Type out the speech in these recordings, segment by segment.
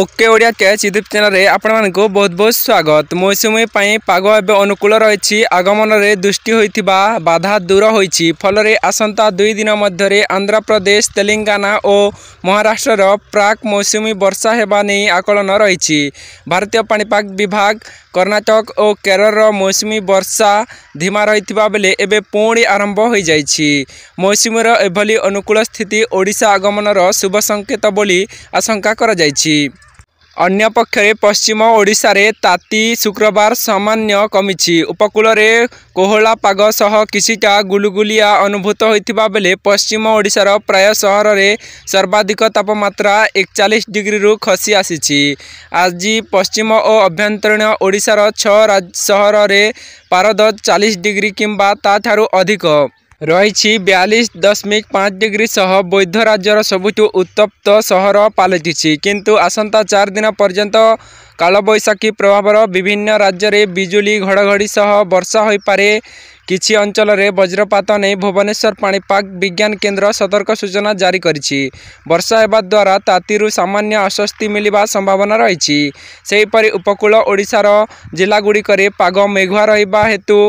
okay Odia catch YouTube ଚ୍ୟାନେଲ୍ରେ ଆପଣମାନଙ୍କୁ ବହୁତ ବହୁତ ସ୍ୱାଗତ ମୌସୁମୀ ପାଇଁ ପାଗ ଏବେ ଅନୁକୂଳ ରହିଛି ଆଗମନରେ ଦୃଷ୍ଟି ହୋଇଥିବା ବାଧା ଦୂର ହୋଇଛି ଫଳରେ ଆସନ୍ତା ଦୁଇ ଦିନ ମଧ୍ୟରେ ଆନ୍ଧ୍ରପ୍ରଦେଶ ତେଲେଙ୍ଗାନା ଓ ମହାରାଷ୍ଟ୍ରର ପ୍ରାକ୍ ମୌସୁମୀ ବର୍ଷା ହେବା ନେଇ ଆକଳନ ରହିଛି ଭାରତୀୟ ପାଣିପାଗ ବିଭାଗ କର୍ଣ୍ଣାଟକ ଓ କେରଳର ମୌସୁମୀ ବର୍ଷା ଧିମା ରହିଥିବା ବେଳେ ଏବେ ପୁଣି ଆରମ୍ଭ ହୋଇଯାଇଛି ମୌସୁମୀର ଏଭଳି ଅନୁକୂଳ ସ୍ଥିତି ଓଡ଼ିଶା ଆଗମନର ଶୁଭ ସଙ୍କେତ ବୋଲି ଆଶଙ୍କା କରାଯାଇଛି अन्य पक्ष रे पश्चिम ओडिसा रे ताती शुक्रवार सामान्य कमीची उपकूल रे कोहला पाग सह किसीटा गुलुगुलिया अनुभूत होइतिबा बेले पश्चिम ओडिसा रो प्राय शहर रे सर्वाधिक तापमात्रा 41 डिग्री रु खसी आसीची आज जी पश्चिम ओ अभ्यंतरण ओडिसा रो 6 शहर रे पारद 40 डिग्री किंबा ता अधिक ରହିଛି ବୟାଳିଶ ଦଶମିକ ପାଞ୍ଚ ଡିଗ୍ରୀ ସହ ବୌଦ୍ଧ ରାଜ୍ୟର ସବୁଠୁ ଉତ୍ତପ୍ତ ସହର ପାଲଟିଛି କିନ୍ତୁ ଆସନ୍ତା ଚାରି ଦିନ ପର୍ଯ୍ୟନ୍ତ କାଳବୈଶାଖୀ ପ୍ରଭାବର ବିଭିନ୍ନ ରାଜ୍ୟରେ ବିଜୁଳି ଘଡ଼ଘଡ଼ି ସହ ବର୍ଷା ହୋଇପାରେ କିଛି ଅଞ୍ଚଳରେ ବଜ୍ରପାତ ନେଇ ଭୁବନେଶ୍ୱର ପାଣିପାଗ ବିଜ୍ଞାନ କେନ୍ଦ୍ର ସତର୍କ ସୂଚନା ଜାରି କରିଛି ବର୍ଷା ହେବା ଦ୍ୱାରା ତାତିରୁ ସାମାନ୍ୟ ଅସ୍ୱସ୍ତି ମିଳିବା ସମ୍ଭାବନା ରହିଛି ସେହିପରି ଉପକୂଳ ଓଡ଼ିଶାର ଜିଲ୍ଲାଗୁଡ଼ିକରେ ପାଗ ମେଘୁଆ ରହିବା ହେତୁ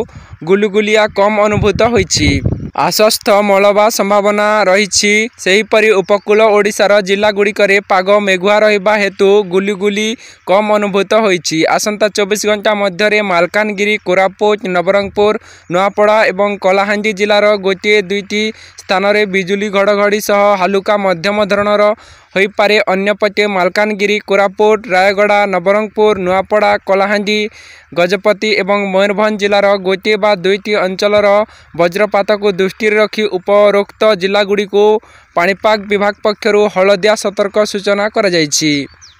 ଗୁଲୁଗୁଲିଆ କମ୍ ଅନୁଭୂତ ହୋଇଛି ଆଶ୍ୱସ୍ତ ମଳବା ସମ୍ଭାବନା ରହିଛି ସେହିପରି ଉପକୂଳ ଓଡ଼ିଶାର ଜିଲ୍ଲାଗୁଡ଼ିକରେ ପାଗ ମେଘୁଆ ରହିବା ହେତୁ ଗୁଲୁଗୁଲି କମ୍ ଅନୁଭୂତ ହୋଇଛି ଆସନ୍ତା ଚବିଶ ଘଣ୍ଟା ମଧ୍ୟରେ ମାଲକାନଗିରି କୋରାପୁଟ ନବରଙ୍ଗପୁର ନୂଆପଡ଼ା ଏବଂ କଳାହାଣ୍ଡି ଜିଲ୍ଲାର ଗୋଟିଏ ଦୁଇଟି ସ୍ଥାନରେ ବିଜୁଳି ଘଡ଼ଘଡ଼ି ସହ ହାଲୁକା ମଧ୍ୟମ ଧରଣର ହୋଇପାରେ ଅନ୍ୟପଟେ ମାଲକାନଗିରି କୋରାପୁଟ ରାୟଗଡ଼ା ନବରଙ୍ଗପୁର ନୂଆପଡ଼ା କଳାହାଣ୍ଡି ଗଜପତି ଏବଂ ମୟୂରଭଞ୍ଜ ଜିଲ୍ଲାର ଗୋଟିଏ ବା ଦୁଇଟି ଅଞ୍ଚଳର ବଜ୍ରପାତକୁ ଦୃଷ୍ଟିରେ ରଖି ଉପରୋକ୍ତ ଜିଲ୍ଲାଗୁଡ଼ିକୁ ପାଣିପାଗ ବିଭାଗ ପକ୍ଷରୁ ହଳଦିଆ ସତର୍କ ସୂଚନା କରାଯାଇଛି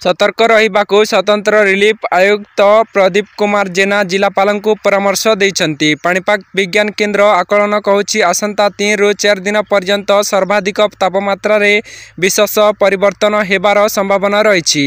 ସତର୍କ ରହିବାକୁ ସ୍ୱତନ୍ତ୍ର ରିଲିଫ୍ ଆୟୁକ୍ତ ପ୍ରଦୀପ କୁମାର ଜେନା ଜିଲ୍ଲାପାଳଙ୍କୁ ପରାମର୍ଶ ଦେଇଛନ୍ତି ପାଣିପାଗ ବିଜ୍ଞାନ କେନ୍ଦ୍ର ଆକଳନ କହୁଛି ଆସନ୍ତା ତିନିରୁ ଚାରି ଦିନ ପର୍ଯ୍ୟନ୍ତ ସର୍ବାଧିକ ତାପମାତ୍ରାରେ ବିଶେଷ ପରିବର୍ତ୍ତନ ହେବାର ସମ୍ଭାବନା ରହିଛି